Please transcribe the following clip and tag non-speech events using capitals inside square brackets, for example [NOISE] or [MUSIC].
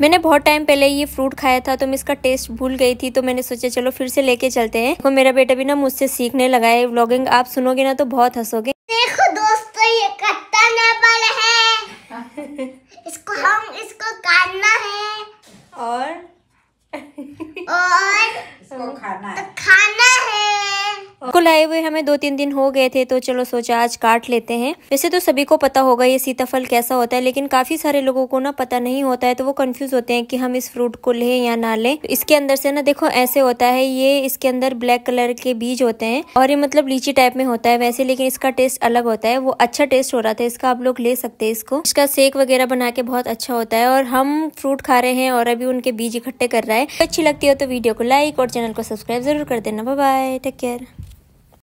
मैंने बहुत टाइम पहले ये फ्रूट खाया था तो मैं इसका टेस्ट भूल गई थी तो मैंने सोचा चलो फिर से लेके चलते हैं तो मेरा बेटा भी ना मुझसे सीखने लगा है व्लॉगिंग आप सुनोगे ना तो बहुत हंसोगे देखो दोस्तों ये कत्ता नबल है [LAUGHS] इसको हम इसको काटना है और और इसको खाना है तो खा... इसको लाए हुए हमें दो तीन दिन हो गए थे तो चलो सोचा आज काट लेते हैं वैसे तो सभी को पता होगा ये सीताफल कैसा होता है लेकिन काफी सारे लोगों को ना पता नहीं होता है तो वो कंफ्यूज होते हैं कि हम इस फ्रूट को ले या ना ले इसके अंदर से ना देखो ऐसे होता है ये इसके अंदर ब्लैक कलर के बीज होते हैं और ये मतलब लीची टाइप में होता है वैसे लेकिन इसका टेस्ट अलग होता है वो अच्छा टेस्ट हो रहा था इसका आप लोग ले सकते हैं इसको इसका सेक वगैरह बना के बहुत अच्छा होता है और हम फ्रूट खा रहे हैं और अभी उनके बीज इकट्ठे कर रहा है अच्छी लगती हो तो वीडियो को लाइक और चैनल को सब्सक्राइब जरूर कर देना बाय टेक केयर